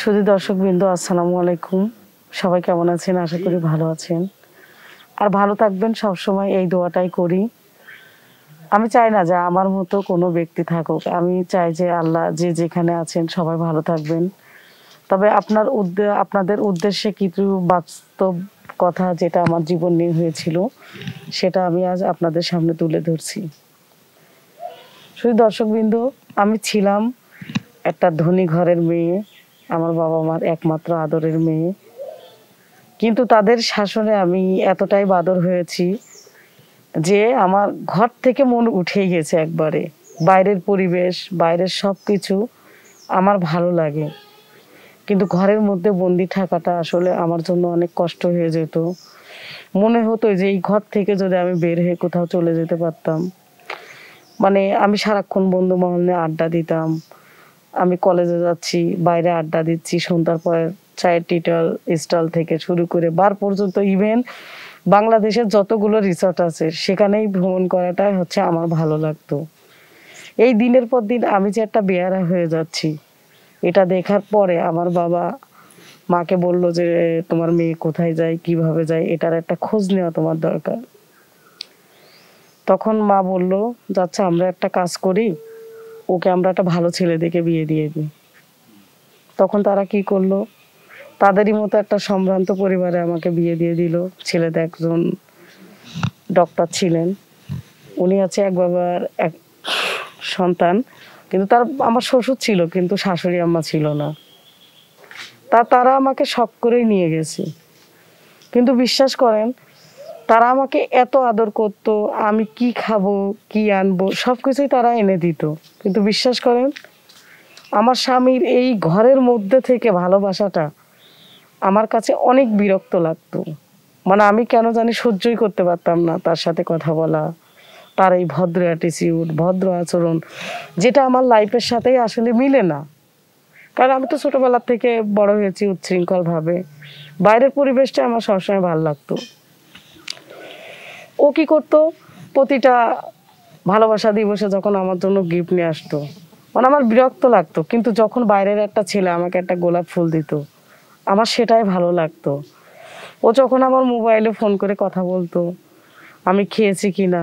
শুধু বিন্দু আসসালামু আলাইকুম সবাই কেমন আছেন আশা করি ভালো আছেন আর ভালো থাকবেন সবসময় এই দোয়াটাই করি আমি চাই না যে আমার মতো কোনো ব্যক্তি থাকুক আমি চাই যে আল্লাহ যে যেখানে আছেন সবাই ভালো থাকবেন তবে আপনার আপনাদের উদ্দেশ্যে কিছু বাস্তব কথা যেটা আমার জীবন নিয়ে হয়েছিল সেটা আমি আজ আপনাদের সামনে তুলে ধরছি শুধু বিন্দু আমি ছিলাম একটা ধনী ঘরের মেয়ে আমার বাবা মার একমাত্র আদরের মেয়ে কিন্তু তাদের শাসনে আমি এতটাই বাদর হয়েছি যে আমার ঘর থেকে মন উঠে গেছে একবারে বাইরের পরিবেশ বাইরের সব কিছু আমার ভালো লাগে কিন্তু ঘরের মধ্যে বন্দি থাকাটা আসলে আমার জন্য অনেক কষ্ট হয়ে যেত মনে হতো যে এই ঘর থেকে যদি আমি বের হয়ে কোথাও চলে যেতে পারতাম মানে আমি সারাক্ষণ বন্ধু মহল আড্ডা দিতাম আমি কলেজে যাচ্ছি বাইরে আড্ডা দিচ্ছি সন্ধ্যার পর চায়ের টিটল স্টল থেকে শুরু করে বার পর্যন্ত ইভেন বাংলাদেশের যতগুলো রিসর্ট আছে সেখানেই ভ্রমণ করাটাই হচ্ছে আমার ভালো লাগতো এই দিনের পর দিন আমি যে একটা বেয়ারা হয়ে যাচ্ছি এটা দেখার পরে আমার বাবা মাকে বলল যে তোমার মেয়ে কোথায় যায় কিভাবে যায় এটার একটা খোঁজ নেওয়া তোমার দরকার তখন মা বলল যাচ্ছে আমরা একটা কাজ করি ওকে আমরা একটা ভালো ছেলে দেখে বিয়ে দিয়ে দিই তখন তারা কি করলো তাদেরই মতো একটা সম্ভ্রান্ত পরিবারে আমাকে বিয়ে দিয়ে দিল ছেলেতে একজন ডক্টর ছিলেন উনি আছে এক বাবার এক সন্তান কিন্তু তার আমার শ্বশুর ছিল কিন্তু শাশুড়ি আম্মা ছিল না তা তারা আমাকে শখ করেই নিয়ে গেছে কিন্তু বিশ্বাস করেন তারা আমাকে এত আদর করতো আমি কি খাবো কি আনবো সব কিছুই তারা এনে দিত কিন্তু বিশ্বাস করেন আমার স্বামীর এই ঘরের মধ্যে থেকে ভালোবাসাটা আমার কাছে অনেক বিরক্ত লাগতো মানে আমি কেন জানি সহ্যই করতে পারতাম না তার সাথে কথা বলা তার এই ভদ্র অ্যাটিচিউড ভদ্র আচরণ যেটা আমার লাইফের সাথেই আসলে মিলে না কারণ আমি তো ছোটোবেলার থেকে বড় হয়েছি উচ্ছৃঙ্খলভাবে বাইরের পরিবেশটা আমার সবসময় ভালো লাগতো ও কি করতো প্রতিটা ভালোবাসা দিবসে যখন আমার জন্য গিফট নিয়ে আসতো মানে আমার বিরক্ত লাগতো কিন্তু যখন বাইরের একটা ছেলে আমাকে একটা গোলাপ ফুল দিত আমার সেটাই ভালো লাগতো ও যখন আমার মোবাইলে ফোন করে কথা বলতো আমি খেয়েছি কি না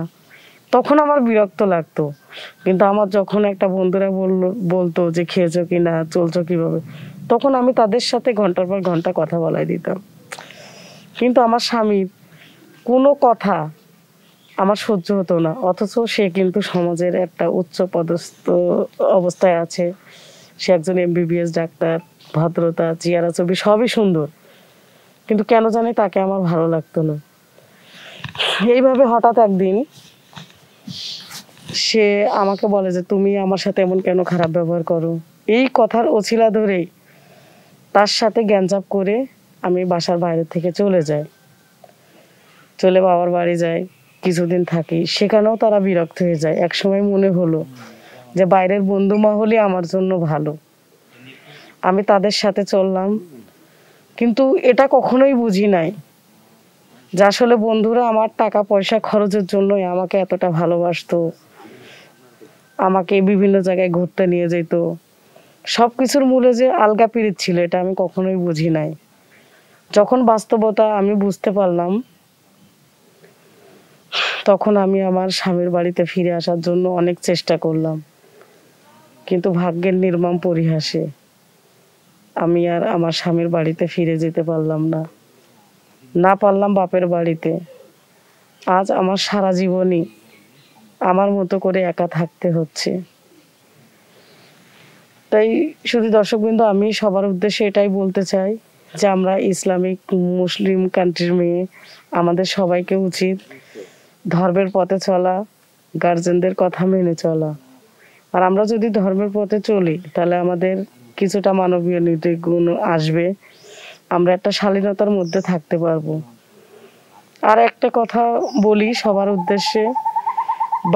তখন আমার বিরক্ত লাগতো কিন্তু আমার যখন একটা বন্ধুরা বললো বলতো যে খেয়েছো কি না চলছ কিভাবে তখন আমি তাদের সাথে ঘন্টার পর ঘন্টা কথা বলাই দিতাম কিন্তু আমার স্বামীর কোনো কথা আমার সহ্য হতো না অথচ সে কিন্তু সমাজের একটা উচ্চ পদস্থ অবস্থায় আছে সে একজন এমবিবিএস ডাক্তার ভদ্রতা চিয়ারা ছবি সবই সুন্দর কিন্তু কেন জানে তাকে আমার ভালো লাগতো না এইভাবে হঠাৎ একদিন সে আমাকে বলে যে তুমি আমার সাথে এমন কেন খারাপ ব্যবহার করো এই কথার অছিলা ধরেই তার সাথে জ্ঞানচাপ করে আমি বাসার বাইরে থেকে চলে যাই চলে বাবার বাড়ি যাই কিছুদিন থাকি সেখানেও তারা বিরক্ত হয়ে যায় এক সময় মনে হলো যে বাইরের বন্ধু মহলই আমার জন্য ভালো আমি তাদের সাথে চললাম কিন্তু এটা কখনোই বুঝি নাই যে আসলে বন্ধুরা আমার টাকা পয়সা খরচের জন্যই আমাকে এতটা ভালোবাসতো আমাকে বিভিন্ন জায়গায় ঘুরতে নিয়ে যেত সব কিছুর মূলে যে আলগা পিড়িত ছিল এটা আমি কখনোই বুঝি নাই যখন বাস্তবতা আমি বুঝতে পারলাম তখন আমি আমার স্বামীর বাড়িতে ফিরে আসার জন্য অনেক চেষ্টা করলাম কিন্তু ভাগ্যের নির্মম পরিহাসে আমি আর আমার স্বামীর বাড়িতে ফিরে যেতে পারলাম না না পারলাম বাপের বাড়িতে আজ আমার সারা জীবনই আমার মতো করে একা থাকতে হচ্ছে তাই শুধু দর্শকবৃন্দ আমি সবার উদ্দেশ্যে এটাই বলতে চাই যে আমরা ইসলামিক মুসলিম কান্ট্রির মেয়ে আমাদের সবাইকে উচিত ধর্মের পথে চলা গার্জেনদের কথা মেনে চলা আর আমরা যদি ধর্মের পথে চলি তাহলে আমাদের কিছুটা মানবীয় নীতি গুণ আসবে আমরা একটা শালীনতার মধ্যে থাকতে পারবো আর একটা কথা বলি সবার উদ্দেশ্যে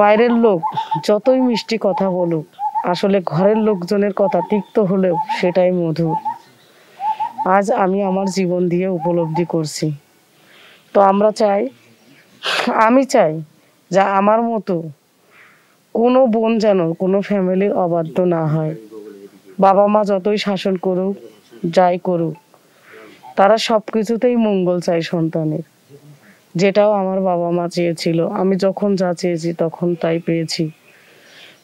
বাইরের লোক যতই মিষ্টি কথা বলুক আসলে ঘরের লোকজনের কথা তিক্ত হলেও সেটাই মধুর আজ আমি আমার জীবন দিয়ে উপলব্ধি করছি তো আমরা চাই আমি চাই যা আমার মতো কোনো বোন যেন কোনো ফ্যামিলির অবাধ্য না হয় বাবা মা যতই শাসন করুক যাই করুক তারা সব কিছুতেই মঙ্গল চায় সন্তানের যেটাও আমার বাবা মা চেয়েছিল আমি যখন যা চেয়েছি তখন তাই পেয়েছি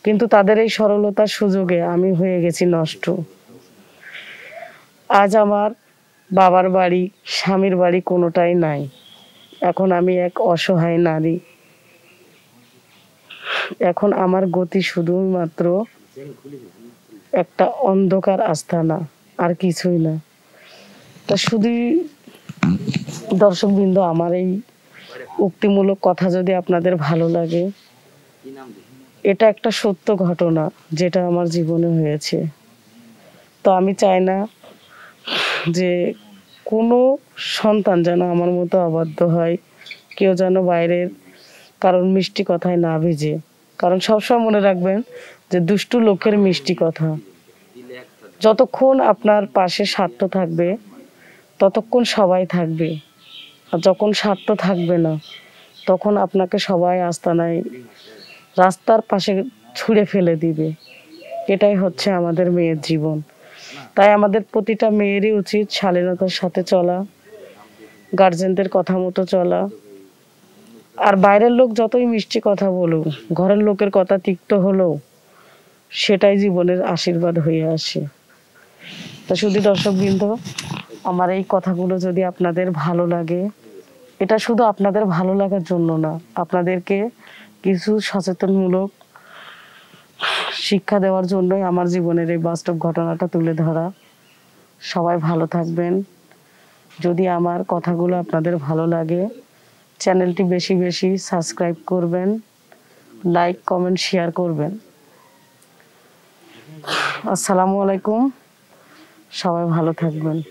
কিন্তু তাদের এই সরলতার সুযোগে আমি হয়ে গেছি নষ্ট আজ আমার বাবার বাড়ি স্বামীর বাড়ি কোনোটাই নাই এখন আমি এক অসহায় নারী এখন আমার গতি শুধুমাত্র একটা অন্ধকার আস্থানা আর কিছুই না তা শুধুই দর্শকবৃন্দ আমার এই উক্তিমূলক কথা যদি আপনাদের ভালো লাগে এটা একটা সত্য ঘটনা যেটা আমার জীবনে হয়েছে তো আমি চাই না যে কোনো সন্তান যেন আমার মতো আবদ্ধ হয় কেউ যেন বাইরের কারণ মিষ্টি কথায় না ভিজে কারণ সবসময় মনে রাখবেন যে দুষ্টু লোকের মিষ্টি কথা যতক্ষণ আপনার পাশে স্বার্থ থাকবে ততক্ষণ সবাই থাকবে আর যখন স্বার্থ থাকবে না তখন আপনাকে সবাই আস্তানায় রাস্তার পাশে ছুঁড়ে ফেলে দিবে এটাই হচ্ছে আমাদের মেয়ের জীবন তাই আমাদের প্রতিটা মেয়েরই উচিত শালীনতার সাথে চলা গার্জেনদের কথা মতো চলা আর বাইরের লোক যতই মিষ্টি কথা বলুক ঘরের লোকের কথা তিক্ত হলেও সেটাই জীবনের আশীর্বাদ হয়ে আসে তা শুধু বৃন্দ আমার এই কথাগুলো যদি আপনাদের ভালো লাগে এটা শুধু আপনাদের ভালো লাগার জন্য না আপনাদেরকে কিছু সচেতনমূলক শিক্ষা দেওয়ার জন্যই আমার জীবনের এই বাস্তব ঘটনাটা তুলে ধরা সবাই ভালো থাকবেন যদি আমার কথাগুলো আপনাদের ভালো লাগে চ্যানেলটি বেশি বেশি সাবস্ক্রাইব করবেন লাইক কমেন্ট শেয়ার করবেন আসসালামু আলাইকুম সবাই ভালো থাকবেন